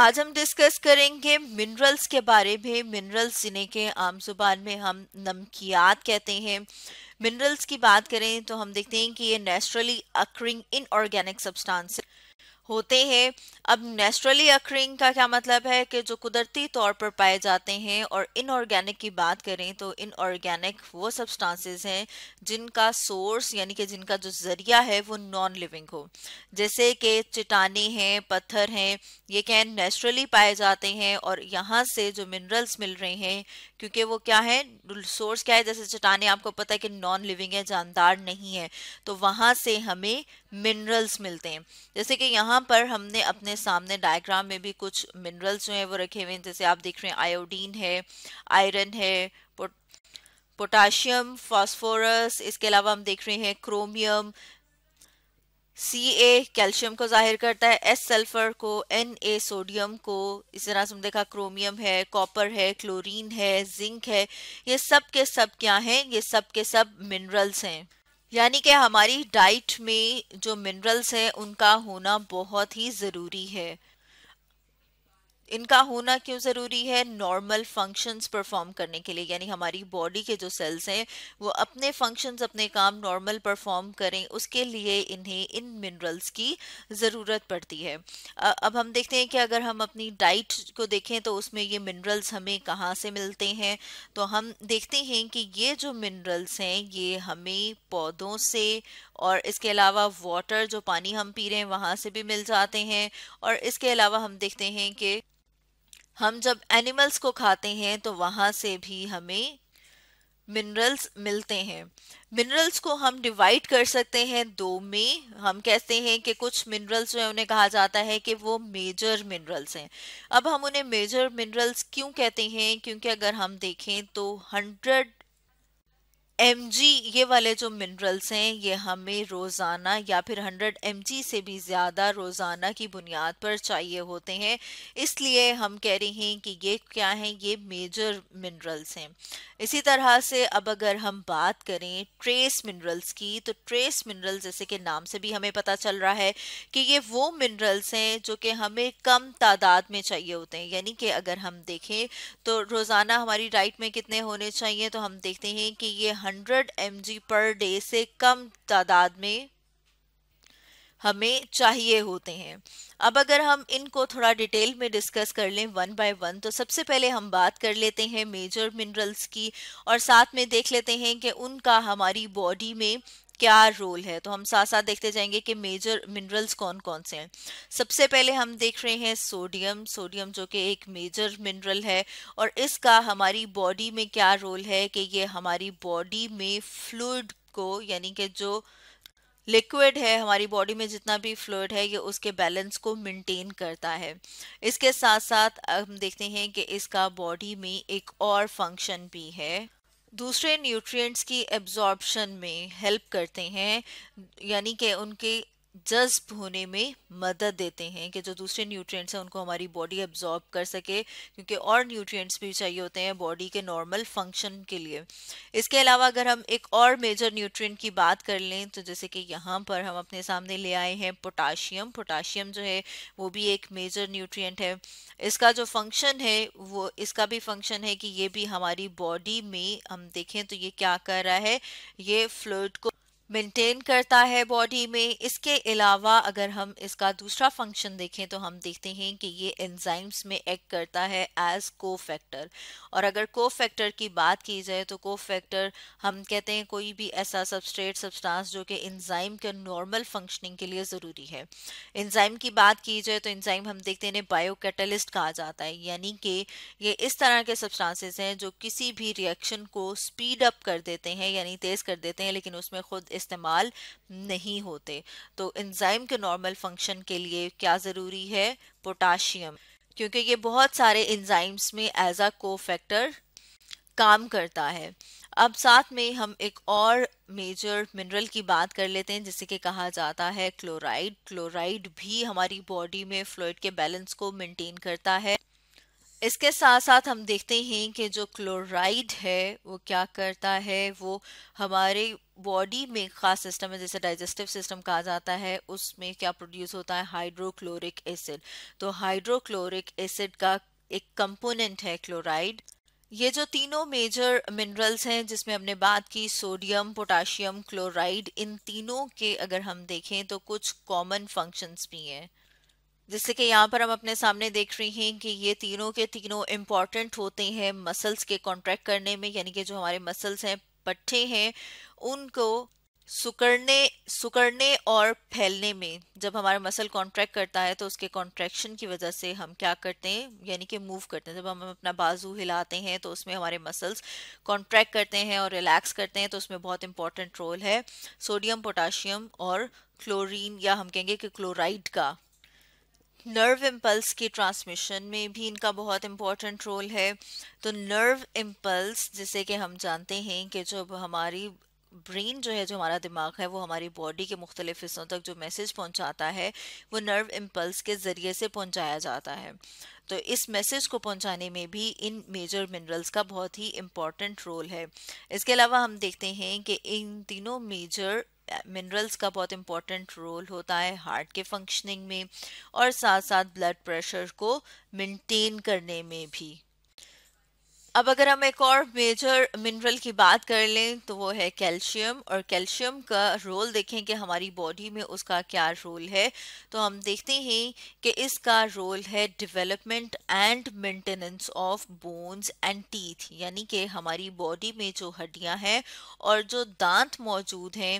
आज हम डिस्कस करेंगे मिनरल्स के बारे में मिनरल्स जिन्हें के आम जुबान में हम नमकियात कहते हैं मिनरल्स की बात करें तो हम देखते हैं कि ये नेचुरली अक्रिंग इनऑर्गेनिक सब्सटेंसेस होते हैं अब नेचुरली अक्रिंग का क्या मतलब है कि जो कुदरती तौर पर पाए जाते हैं और इनऑर्गेनिक की बात करें तो इनऑर्गेनिक वो सब्सटेंसेस हैं जिनका सोर्स यानी कि जिनका जो ज़रिया है वो नॉन लिविंग हो जैसे कि चट्टाने हैं पत्थर हैं ये क्या नेचुरली पाए जाते हैं और यहाँ से जो मिनरल्स मिल रहे हैं क्योंकि वो क्या है सोर्स क्या है जैसे चट्टाने आपको पता है कि नॉन लिविंग है जानदार नहीं है तो वहाँ से हमें मिनरल्स मिलते हैं जैसे कि यहाँ यहाँ पर हमने अपने सामने डायग्राम में भी कुछ मिनरल्स जो हैं वो रखे हुए हैं जैसे आप देख रहे हैं आयोडीन है आयरन है पोटाशियम फास्फोरस इसके अलावा हम देख रहे हैं क्रोमियम सी ए कैल्शियम को जाहिर करता है एस सल्फर को एन ए सोडियम को इस तरह से हम देखा क्रोमियम है कॉपर है क्लोरीन है जिंक है ये सब के सब क्या हैं ये सब के सब मिनरल्स हैं यानी कि हमारी डाइट में जो मिनरल्स हैं उनका होना बहुत ही ज़रूरी है इनका होना क्यों ज़रूरी है नॉर्मल फंक्शंस परफॉर्म करने के लिए यानी हमारी बॉडी के जो सेल्स हैं वो अपने फंक्शंस अपने काम नॉर्मल परफॉर्म करें उसके लिए इन्हें इन मिनरल्स की ज़रूरत पड़ती है अब हम देखते हैं कि अगर हम अपनी डाइट को देखें तो उसमें ये मिनरल्स हमें कहाँ से मिलते हैं तो हम देखते हैं कि ये जो मिनरल्स हैं ये हमें पौधों से और इसके अलावा वाटर जो पानी हम पी रहे हैं वहाँ से भी मिल जाते हैं और इसके अलावा हम देखते हैं कि हम जब एनिमल्स को खाते हैं तो वहाँ से भी हमें मिनरल्स मिलते हैं मिनरल्स को हम डिवाइड कर सकते हैं दो में हम कहते हैं कि कुछ मिनरल्स जो है उन्हें कहा जाता है कि वो मेजर मिनरल्स हैं अब हम उन्हें मेजर मिनरल्स क्यों कहते हैं क्योंकि अगर हम देखें तो हंड्रेड एम ये वाले जो मिनरल्स हैं ये हमें रोज़ाना या फिर 100 एम से भी ज़्यादा रोज़ाना की बुनियाद पर चाहिए होते हैं इसलिए हम कह रहे हैं कि ये क्या हैं ये मेजर मिनरल्स हैं इसी तरह से अब अगर हम बात करें ट्रेस मिनरल्स की तो ट्रेस मिनरल्स जैसे कि नाम से भी हमें पता चल रहा है कि ये वो मिनरल्स हैं जो कि हमें कम तादाद में चाहिए होते हैं यानी कि अगर हम देखें तो रोज़ाना हमारी डाइट में कितने होने चाहिए तो हम देखते हैं कि ये 100 एम पर डे से कम तादाद में हमें चाहिए होते हैं अब अगर हम इनको थोड़ा डिटेल में डिस्कस कर लें वन बाय वन तो सबसे पहले हम बात कर लेते हैं मेजर मिनरल्स की और साथ में देख लेते हैं कि उनका हमारी बॉडी में क्या रोल है तो हम साथ साथ देखते जाएंगे कि मेजर मिनरल्स कौन कौन से हैं सबसे पहले हम देख रहे हैं सोडियम सोडियम जो कि एक मेजर मिनरल है और इसका हमारी बॉडी में क्या रोल है कि ये हमारी बॉडी में फ्लूड को यानी कि जो लिक्विड है हमारी बॉडी में जितना भी फ्लूड है ये उसके बैलेंस को मेंटेन करता है इसके साथ साथ हम देखते हैं कि इसका बॉडी में एक और फंक्शन भी है दूसरे न्यूट्रिएंट्स की एब्जॉर्बशन में हेल्प करते हैं यानी कि उनके जज्ब होने में मदद देते हैं कि जो दूसरे न्यूट्रिएंट्स हैं उनको हमारी बॉडी एब्जॉर्ब कर सके क्योंकि और न्यूट्रिएंट्स भी चाहिए होते हैं बॉडी के नॉर्मल फंक्शन के लिए इसके अलावा अगर हम एक और मेजर न्यूट्रिएंट की बात कर लें तो जैसे कि यहाँ पर हम अपने सामने ले आए हैं पोटाशियम पोटाशियम जो है वो भी एक मेजर न्यूट्रियट है इसका जो फंक्शन है वो इसका भी फंक्शन है कि ये भी हमारी बॉडी में हम देखें तो ये क्या कर रहा है ये फ्लूड को मेंटेन करता है बॉडी में इसके अलावा अगर हम इसका दूसरा फंक्शन देखें तो हम देखते हैं कि ये एंजाइम्स में एक्ट करता है एज को फैक्टर और अगर को फैक्टर की बात की जाए तो को फैक्टर हम कहते हैं कोई भी ऐसा सबस्ट्रेट सब्सटेंस जो कि एंजाइम के नॉर्मल फंक्शनिंग के लिए ज़रूरी है एंजाइम की बात की जाए तो इन्जाइम हम देखते हैं बायो कैटलिस्ट कहा जाता है यानी कि ये इस तरह के सब्सटांसेज हैं जो किसी भी रिएक्शन को स्पीड अप कर देते हैं यानी तेज़ कर देते हैं लेकिन उसमें खुद इस्तेमाल नहीं होते तो इंजाइम के नॉर्मल फंक्शन के लिए क्या ज़रूरी है पोटाशियम क्योंकि ये बहुत सारे इंजाइम्स में एज अ को फैक्टर काम करता है अब साथ में हम एक और मेजर मिनरल की बात कर लेते हैं जिसे कि कहा जाता है क्लोराइड क्लोराइड भी हमारी बॉडी में फ्लोइड के बैलेंस को मेंटेन करता है इसके साथ साथ हम देखते हैं कि जो क्लोराइड है वो क्या करता है वो हमारे बॉडी में खास सिस्टम है जैसे डाइजेस्टिव सिस्टम कहा जाता है उसमें क्या प्रोड्यूस होता है हाइड्रोक्लोरिक एसिड तो हाइड्रोक्लोरिक एसिड का एक कंपोनेंट है क्लोराइड ये जो तीनों मेजर मिनरल्स हैं जिसमें हमने बात की सोडियम पोटाशियम क्लोराइड इन तीनों के अगर हम देखें तो कुछ कॉमन फंक्शंस भी हैं जैसे कि यहाँ पर हम अपने सामने देख रहे हैं कि ये तीनों के तीनों इम्पॉर्टेंट होते हैं मसल्स के कॉन्ट्रैक्ट करने में यानी कि जो हमारे मसल्स हैं पट्टे हैं उनको सुकड़ने सुकड़ने और फैलने में जब हमारा मसल कॉन्ट्रैक्ट करता है तो उसके कॉन्ट्रैक्शन की वजह से हम क्या करते हैं यानी कि मूव करते हैं जब हम अपना बाजू हिलाते हैं तो उसमें हमारे मसल्स कॉन्ट्रैक्ट करते हैं और रिलैक्स करते हैं तो उसमें बहुत इंपॉर्टेंट रोल है सोडियम पोटाशियम और क्लोरीन या हम कहेंगे कि क्लोराइड का नर्व इम्पल्स की ट्रांसमिशन में भी इनका बहुत इम्पोर्टेंट रोल है तो नर्व इम्पल्स जिसे कि हम जानते हैं कि जो हमारी ब्रेन जो है जो हमारा दिमाग है वो हमारी बॉडी के मुख्तलिफ हिस्सों तक जो मैसेज पहुंचाता है वो नर्व इम्पल्स के ज़रिए से पहुंचाया जाता है तो इस मैसेज को पहुंचाने में भी इन मेजर मिनरल्स का बहुत ही इम्पॉर्टेंट रोल है इसके अलावा हम देखते हैं कि इन तीनों मेजर मिनरल्स का बहुत इम्पोर्टेंट रोल होता है हार्ट के फंक्शनिंग में और साथ साथ ब्लड प्रेशर को मेंटेन करने में भी अब अगर हम एक और मेजर मिनरल की बात कर लें तो वो है कैल्शियम और कैल्शियम का रोल देखें कि हमारी बॉडी में उसका क्या रोल है तो हम देखते हैं कि इसका रोल है development and maintenance of bones and teeth यानी कि हमारी बॉडी में जो हड्डियां हैं और जो दांत मौजूद हैं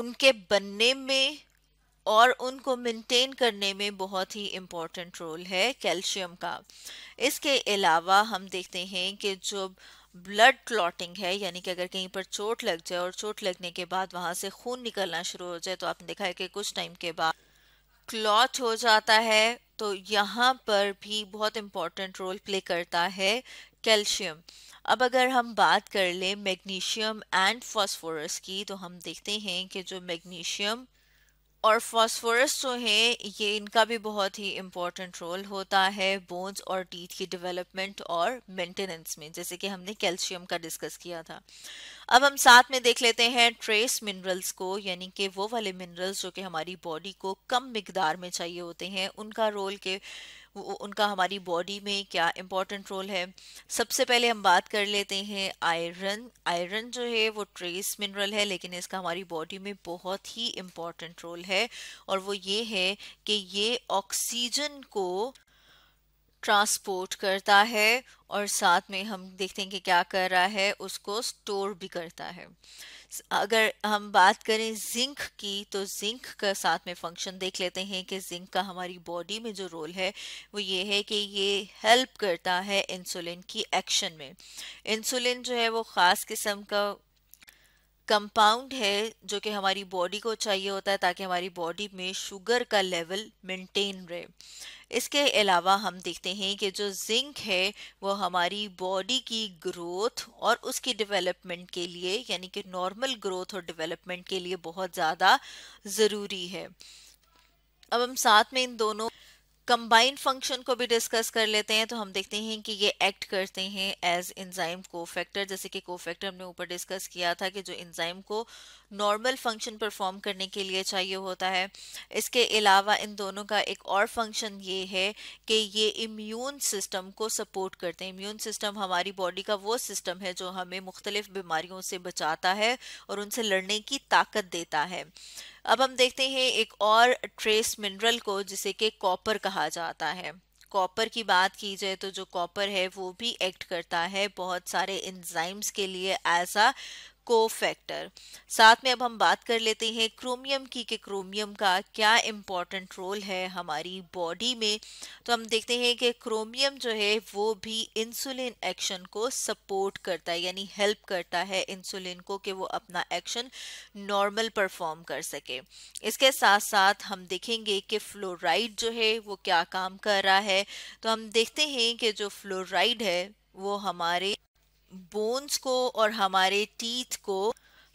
उनके बनने में और उनको मेंटेन करने में बहुत ही इम्पोर्टेंट रोल है कैल्शियम का इसके अलावा हम देखते हैं कि जो ब्लड क्लॉटिंग है यानी कि अगर कहीं पर चोट लग जाए और चोट लगने के बाद वहाँ से खून निकलना शुरू हो जाए तो आपने देखा है कि कुछ टाइम के बाद क्लॉट हो जाता है तो यहाँ पर भी बहुत इम्पोर्टेंट रोल प्ले करता है कैल्शियम अब अगर हम बात कर लें मैग्नीशियम एंड फॉस्फोरस की तो हम देखते हैं कि जो मैग्नीशियम और फॉस्फोरस जो हैं ये इनका भी बहुत ही इम्पोर्टेंट रोल होता है बोन्स और टीथ की डेवलपमेंट और मेंटेनेंस में जैसे कि हमने कैल्शियम का डिस्कस किया था अब हम साथ में देख लेते हैं ट्रेस मिनरल्स को यानी कि वो वाले मिनरल्स जो कि हमारी बॉडी को कम मकदार में चाहिए होते हैं उनका रोल के उनका हमारी बॉडी में क्या इम्पॉर्टेंट रोल है सबसे पहले हम बात कर लेते हैं आयरन आयरन जो है वो ट्रेस मिनरल है लेकिन इसका हमारी बॉडी में बहुत ही इम्पॉर्टेंट रोल है और वो ये है कि ये ऑक्सीजन को ट्रांसपोर्ट करता है और साथ में हम देखते हैं कि क्या कर रहा है उसको स्टोर भी करता है अगर हम बात करें जिंक की तो जिंक का साथ में फंक्शन देख लेते हैं कि जिंक का हमारी बॉडी में जो रोल है वो ये है कि ये हेल्प करता है इंसुलिन की एक्शन में इंसुलिन जो है वो ख़ास किस्म का कंपाउंड है जो कि हमारी बॉडी को चाहिए होता है ताकि हमारी बॉडी में शुगर का लेवल मेंटेन रहे इसके अलावा हम देखते हैं कि जो जिंक है वो हमारी बॉडी की ग्रोथ और उसकी डेवलपमेंट के लिए यानी कि नॉर्मल ग्रोथ और डेवलपमेंट के लिए बहुत ज़्यादा ज़रूरी है अब हम साथ में इन दोनों कंबाइंड फंक्शन को भी डिस्कस कर लेते हैं तो हम देखते हैं कि ये एक्ट करते हैं एज इंजाइम कोफैक्टर जैसे कि कोफैक्टर हमने ऊपर डिस्कस किया था कि जो इंजाइम को नॉर्मल फंक्शन परफॉर्म करने के लिए चाहिए होता है इसके अलावा इन दोनों का एक और फंक्शन ये है कि ये इम्यून सिस्टम को सपोर्ट करते हैं इम्यून सिस्टम हमारी बॉडी का वो सिस्टम है जो हमें मुख्तलिफ बीमारियों से बचाता है और उनसे लड़ने की ताकत देता है अब हम देखते हैं एक और ट्रेस मिनरल को जिसे कि कॉपर कहा जाता है कॉपर की बात की जाए तो जो कॉपर है वो भी एक्ट करता है बहुत सारे इंजाइम्स के लिए एज अ को फैक्टर साथ में अब हम बात कर लेते हैं क्रोमियम की कि क्रोमियम का क्या इम्पॉर्टेंट रोल है हमारी बॉडी में तो हम देखते हैं कि क्रोमियम जो है वो भी इंसुलिन एक्शन को सपोर्ट करता है यानी हेल्प करता है इंसुलिन को कि वो अपना एक्शन नॉर्मल परफॉर्म कर सके इसके साथ साथ हम देखेंगे कि फ्लोराइड जो है वो क्या काम कर रहा है तो हम देखते हैं कि जो फ्लोराइड है वो हमारे बोन्स को और हमारे टीथ को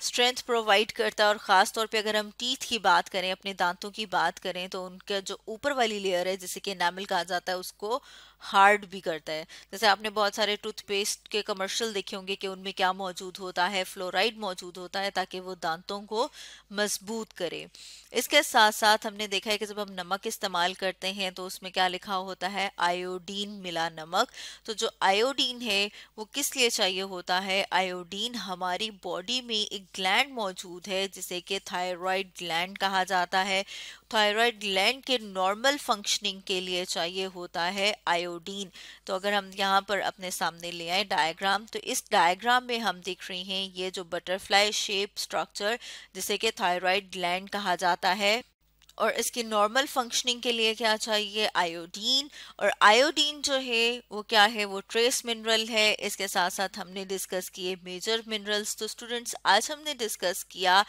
स्ट्रेंथ प्रोवाइड करता है और ख़ास तौर पे अगर हम टीथ की बात करें अपने दांतों की बात करें तो उनका जो ऊपर वाली लेयर है जिसे कि नामिल कहा जाता है उसको हार्ड भी करता है जैसे आपने बहुत सारे टूथपेस्ट के कमर्शियल देखे होंगे कि उनमें क्या मौजूद होता है फ्लोराइड मौजूद होता है ताकि वो दांतों को मजबूत करे इसके साथ साथ हमने देखा है कि जब हम नमक इस्तेमाल करते हैं तो उसमें क्या लिखा होता है आयोडीन मिला नमक तो जो आयोडीन है वो किस लिए चाहिए होता है आयोडीन हमारी बॉडी में एक ग्लैंड मौजूद है जिसे कि थायराइड ग्लैंड कहा जाता है थायराइड ग्लैंड के नॉर्मल फंक्शनिंग के लिए चाहिए होता है आयोडीन तो अगर हम यहाँ पर अपने सामने ले आए डायग्राम तो इस डायग्राम में हम देख रहे हैं ये जो बटरफ्लाई शेप स्ट्रक्चर जिसे कि थायराइड ग्लैंड कहा जाता है और इसकी नॉर्मल फंक्शनिंग के लिए क्या चाहिए आयोडीन और आयोडीन जो है वो क्या है वो ट्रेस मिनरल है इसके साथ साथ हमने डिस्कस किए मेजर मिनरल्स तो स्टूडेंट्स आज हमने डिस्कस किया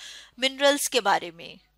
मिनरल्स के बारे में